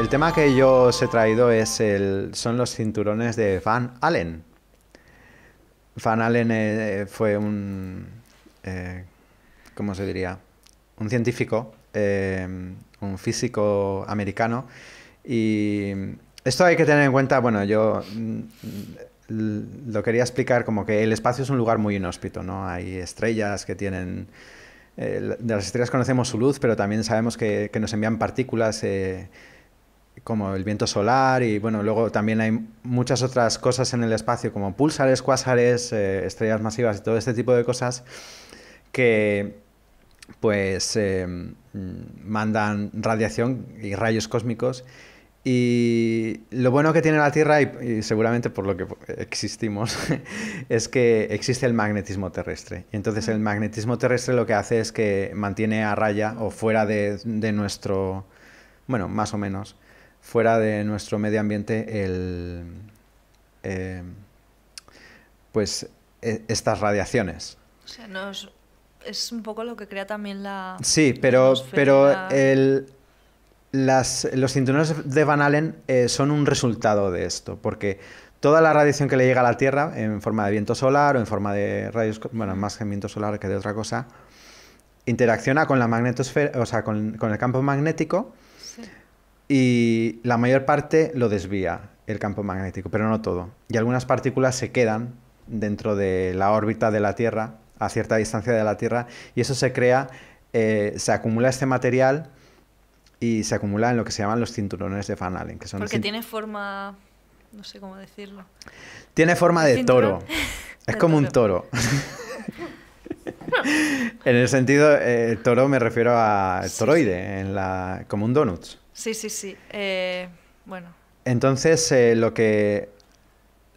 El tema que yo os he traído es el, son los cinturones de Van Allen. Van Allen eh, fue un... Eh, ¿Cómo se diría? Un científico, eh, un físico americano. Y esto hay que tener en cuenta, bueno, yo mm, lo quería explicar como que el espacio es un lugar muy inhóspito, ¿no? Hay estrellas que tienen... de las estrellas conocemos su luz, pero también sabemos que, nos envían partículas como el viento solar y bueno, luego también hay muchas otras cosas en el espacio como pulsares, cuásares, eh, estrellas masivas y todo este tipo de cosas que pues eh, mm, mandan radiación y rayos cósmicos y lo bueno que tiene la Tierra, y, seguramente por lo que existimos, es que existe el magnetismo terrestre. Y entonces el magnetismo terrestre lo que hace es que mantiene a raya o fuera de, de nuestro, bueno, más o menos, fuera de nuestro medio ambiente el, eh, pues, e, estas radiaciones. O sea, es un poco lo que crea también la... Sí, pero, pero el, los cinturones de Van Allen eh, son un resultado de esto, porque toda la radiación que le llega a la Tierra en forma de viento solar o en forma de rayos, bueno, más que viento solar que de otra cosa, interacciona con la magnetosfera, o sea, con, con el campo magnético sí y la mayor parte lo desvía el campo magnético, pero no todo. Y algunas partículas se quedan dentro de la órbita de la Tierra, a cierta distancia de la Tierra, y eso se crea, eh, se acumula este material y se acumula en lo que se llaman los cinturones de Van Allen. Que son Porque tiene forma, no sé cómo decirlo. Tiene forma de toro. Es como un toro. en el sentido, eh, toro me refiero a toroide, en la, como un donut. Sí, sí, sí. Eh, bueno. Entonces, eh, lo que.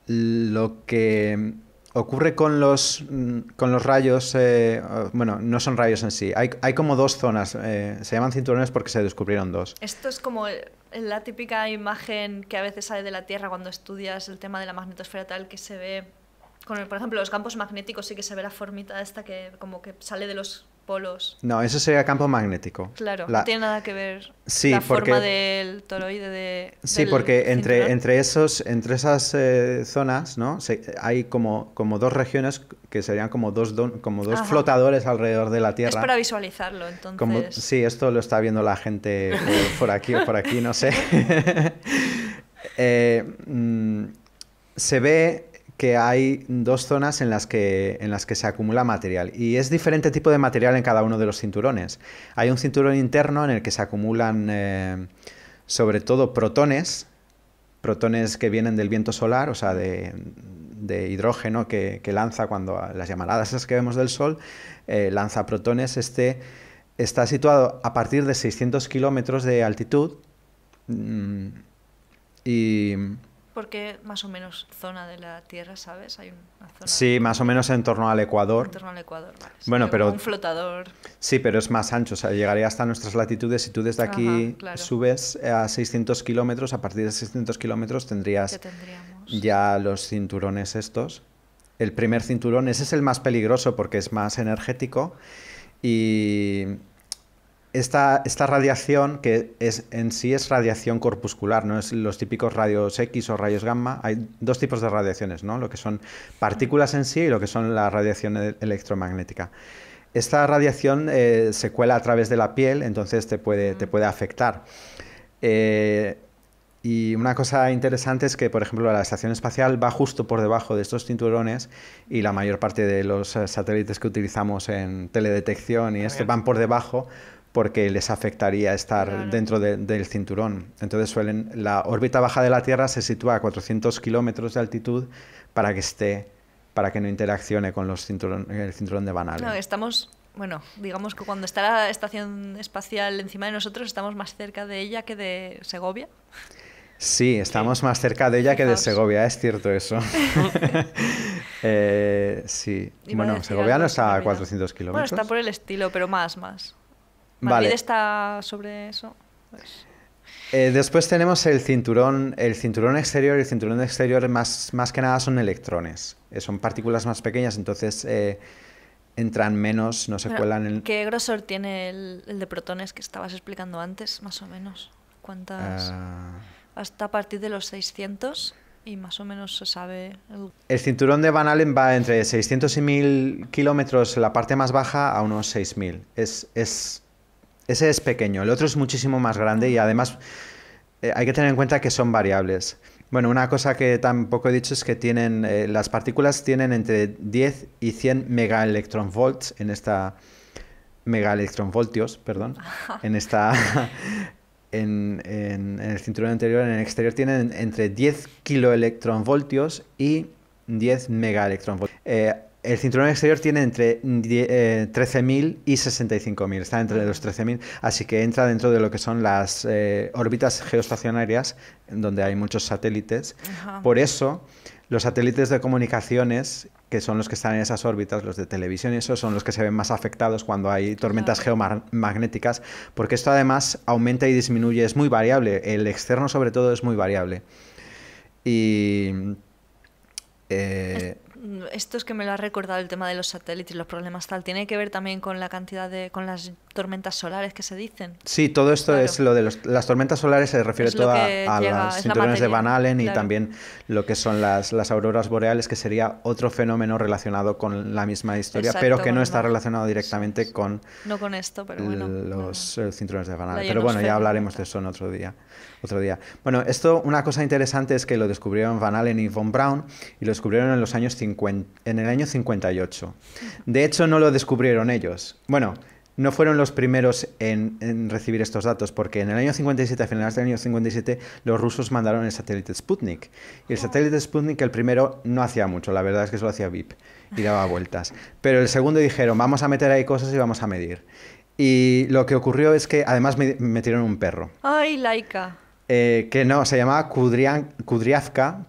Lo que ocurre con los, mm, rayos, eh, bueno, no son rayos en sí, hay, hay como dos zonas, se llaman cinturones porque se descubrieron dos. Esto es como la típica imagen que a veces sale de la Tierra cuando estudias el tema de la magnetosfera tal que se ve, con el, por ejemplo, los campos magnéticos y que se ve la formita esta que como que sale de los polos. No, eso sería campo magnético. Claro, no tiene nada que ver sí, la forma del toroide de. Sí, porque entre, entre, esos, entre esas eh, zonas, ¿no? hay como, como dos regiones que serían como dos, como dos flotadores alrededor de la Tierra. Es para visualizarlo, entonces. sí, esto lo está viendo la gente eh, por, aquí o por aquí, no sé. Eh, mm, se ve que hay dos zonas en las, que, en las que se acumula material y es diferente tipo de material en cada uno de los cinturones. Hay un cinturón interno en el que se acumulan eh, sobre todo protones, protones que vienen del viento solar, o sea, de, hidrógeno que, lanza cuando las llamaradas esas que vemos del Sol, eh, lanza protones. Este está situado a partir de 600 kilómetros de altitud mm, y porque más o menos zona de la Tierra, ¿sabes? sí, más o menos en torno al Ecuador. En torno al Ecuador, vale. Bueno, pero... Un flotador. Sí, pero es más ancho, o sea, llegaría hasta nuestras latitudes. Si tú desde aquí subes eh, a 600 kilómetros, a partir de 600 kilómetros tendrías ya los cinturones estos. El primer cinturón, ese es el más peligroso porque es más energético y esta, radiación, que es, en sí es radiación corpuscular, no es los típicos rayos X o rayos gamma, hay dos tipos de radiaciones, ¿no? lo que son partículas en sí y lo que son la radiación e-, electromagnética. Esta radiación eh, se cuela a través de la piel, entonces te puede, te puede afectar. Eh, y una cosa interesante es que, por ejemplo, la estación espacial va justo por debajo de estos cinturones y la mayor parte de los eh, satélites que utilizamos en teledetección y esto van por debajo porque les afectaría estar dentro del cinturón. Entonces suelen, la órbita baja de la Tierra se sitúa a 400 kilómetros de altitud para que esté, para que no interaccione con los cinturón, el cinturón de Van Allen. No, estamos, bueno, digamos que cuando está la estación espacial encima de nosotros estamos más cerca de ella que de Segovia. Sí, estamos más cerca de ella que de Segovia, es cierto eso. Eh, sí, bueno, Segovia no está a 400 kilómetros. Bueno, está por el estilo, pero más, más vale. está sobre eso. Pues. Eh, después tenemos el cinturón, el cinturón exterior. El cinturón exterior más, más que nada son electrones. Eh, son partículas más pequeñas, entonces eh, entran menos, no se cuelan en... ¿Qué grosor tiene el, de protones que estabas explicando antes, más o menos? ¿Cuántas? Ah. Hasta a partir de los 600 y más o menos se sabe... El... cinturón de Van Allen va entre 600 y 1000 kilómetros, la parte más baja, a unos 6000. es ese es pequeño, el otro es muchísimo más grande y además eh, hay que tener en cuenta que son variables. Bueno, una cosa que tampoco he dicho es que tienen, eh, las partículas tienen entre 10 y 100 megaelectronvolts en esta megaelectronvoltios, perdón, en esta en, en, el cinturón anterior, en el exterior tienen entre 10 kiloelectronvoltios y 10 megaelectronvoltios. Eh, el cinturón exterior tiene entre 13.000 eh, y 65.000, está entre los 13.000, así que entra dentro de lo que son las eh, órbitas geoestacionarias, donde hay muchos satélites. Por eso, los satélites de comunicaciones, que son los que están en esas órbitas, los de televisión y eso, son los que se ven más afectados cuando hay tormentas geomagnéticas, porque esto además aumenta y disminuye, es muy variable, el externo sobre todo es muy variable. Y... Eh, Mm, esto es que me lo ha recordado el tema de los satélites, y los problemas tal, tiene que ver también con la cantidad de, con las tormentas solares que se dicen. Sí, todo esto es lo de los, las tormentas solares se refiere todo a, los las cinturones de Van Allen y también lo que son las, las, auroras boreales, que sería otro fenómeno relacionado con la misma historia, pero que no está relacionado directamente con, no con esto, pero bueno, los eh, cinturones de Van Allen. Pero bueno, ya hablaremos de eso en otro día. Otro día. Bueno, esto, una cosa interesante es que lo descubrieron Van Allen y Von Braun y lo descubrieron en los años 50 en el año 58. De hecho, no lo descubrieron ellos. Bueno, no fueron los primeros en, recibir estos datos, porque en el año 57, a finales del año 57, los rusos mandaron el satélite Sputnik. Y el satélite Sputnik, el primero, no hacía mucho, la verdad es que solo hacía VIP y daba vueltas. Pero el segundo dijeron, vamos a meter ahí cosas y vamos a medir. Y lo que ocurrió es que además metieron un perro. ¡Ay, Laika! Eh, que no, se llamaba Kudrian, Kudriavka,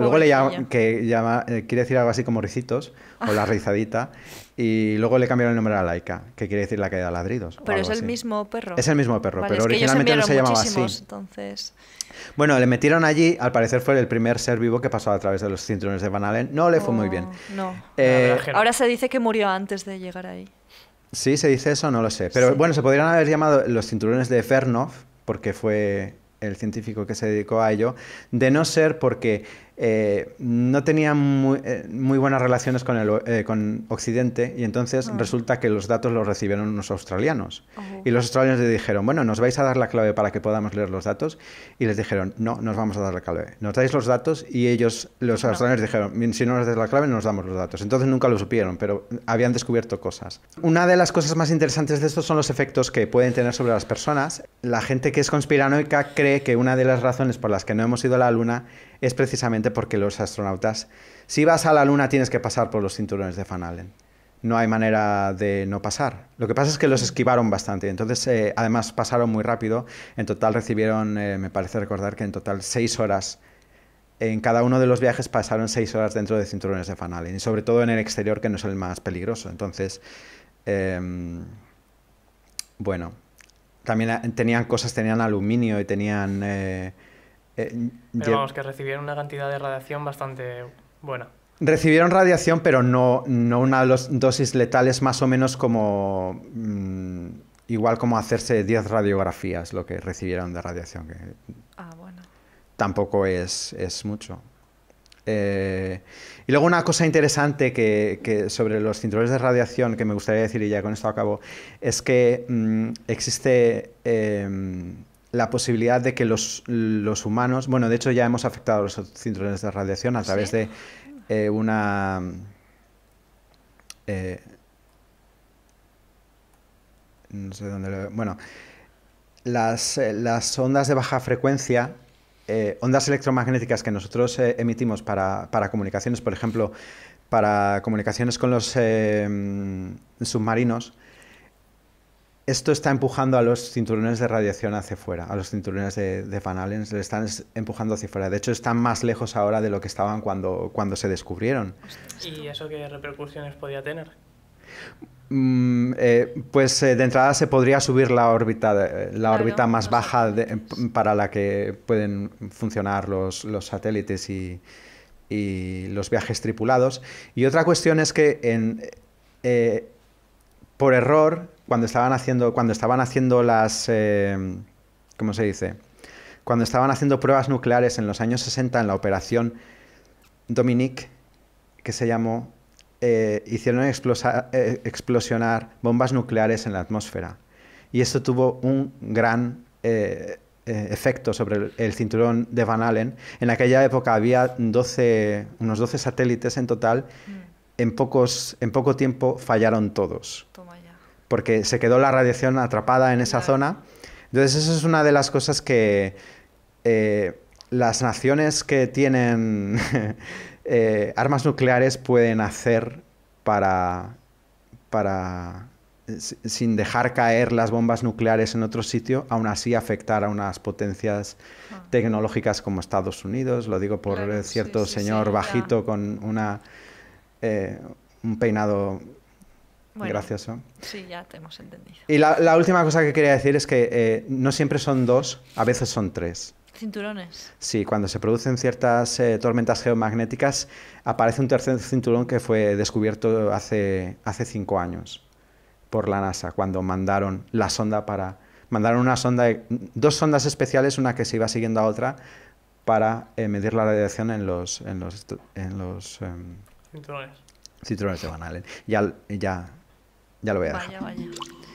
luego le llama, que eh, quiere decir algo así como ricitos o la rizadita, y luego le cambiaron el nombre a laica, que quiere decir la que da ladridos. Pero es el mismo perro. Es el mismo perro, pero originalmente no se llamaba así. Entonces... Bueno, le metieron allí, al parecer fue el primer ser vivo que pasó a través de los cinturones de Van Allen. No le fue muy bien. No. Eh, ahora se dice que murió antes de llegar ahí. Sí, se dice eso, no lo sé. Pero bueno, se podrían haber llamado los cinturones de Fernov, porque fue el científico que se dedicó a ello, de no ser porque eh, no tenían eh, muy, buenas relaciones con, el, eh, con Occidente y entonces ah. resulta que los datos los recibieron unos australianos. Y los australianos le dijeron, bueno, ¿nos vais a dar la clave para que podamos leer los datos? Y les dijeron, no, nos vamos a dar la clave. Nos dais los datos y ellos, los australianos dijeron, si no nos dais la clave, no nos damos los datos. Entonces nunca lo supieron, pero habían descubierto cosas. Una de las cosas más interesantes de esto son los efectos que pueden tener sobre las personas. La gente que es conspiranoica cree que una de las razones por las que no hemos ido a la Luna es precisamente porque los astronautas, si vas a la Luna tienes que pasar por los cinturones de Van Allen. No hay manera de no pasar. Lo que pasa es que los esquivaron bastante. Entonces, eh, además, pasaron muy rápido. En total recibieron, eh, me parece recordar que en total seis horas. En cada uno de los viajes pasaron seis horas dentro de cinturones de Van Allen. Y sobre todo en el exterior, que no es el más peligroso. Entonces, em, bueno, también eh, tenían cosas, tenían aluminio y tenían eh, pero vamos, que recibieron una cantidad de radiación bastante buena. Recibieron radiación, pero no, no una dosis letales más o menos como... Mm, igual como hacerse 10 radiografías lo que recibieron de radiación. ah, bueno. Tampoco es, mucho. Eh, y luego una cosa interesante que, sobre los cinturones de radiación que me gustaría decir, y ya con esto acabo, es que mm, existe em, la posibilidad de que los, humanos, bueno, de hecho ya hemos afectado los cinturones de radiación a través de eh, una... Eh, no sé dónde lo... Bueno, las, eh, las ondas de baja frecuencia, ondas electromagnéticas que nosotros emitimos para, para, comunicaciones, por ejemplo, para comunicaciones con los submarinos, esto está empujando a los cinturones de radiación hacia fuera, a los cinturones de, de Van Allen, le están empujando hacia fuera. De hecho, están más lejos ahora de lo que estaban cuando, cuando se descubrieron. ¿Y eso qué repercusiones podía tener? Mm, eh, pues eh, de entrada se podría subir la órbita, eh, la órbita más baja em, para la que pueden funcionar los, satélites y, los viajes tripulados. Y otra cuestión es que por error cuando estaban haciendo, cuando estaban haciendo las, eh, ¿cómo se dice? Cuando estaban haciendo pruebas nucleares en los años 60 en la operación Dominique, que se llamó, eh, hicieron eh, explosionar bombas nucleares en la atmósfera. Y esto tuvo un gran eh, efecto sobre el, cinturón de Van Allen. En aquella época había 12, unos 12 satélites en total. Mm. En, pocos, en poco tiempo fallaron todos porque se quedó la radiación atrapada en esa zona. Entonces, eso es una de las cosas que eh, las naciones que tienen eh, armas nucleares pueden hacer para, para sin dejar caer las bombas nucleares en otro sitio, aún así afectar a unas potencias ah. tecnológicas como Estados Unidos. Lo digo por cierto señor bajito con una, eh, un peinado bueno, Sí, ya te hemos entendido. Y la, última cosa que quería decir es que eh, no siempre son dos, a veces son tres. Cinturones. Sí, cuando se producen ciertas eh, tormentas geomagnéticas, aparece un tercer cinturón que fue descubierto hace, hace cinco años por la NASA, cuando mandaron la sonda para. Mandaron una sonda, dos sondas especiales, una que se iba siguiendo a otra, para eh, medir la radiación en los. En los, em, cinturones. Cinturones de Van Allen. Ya, ya ya lo veas. Vaya, vaya.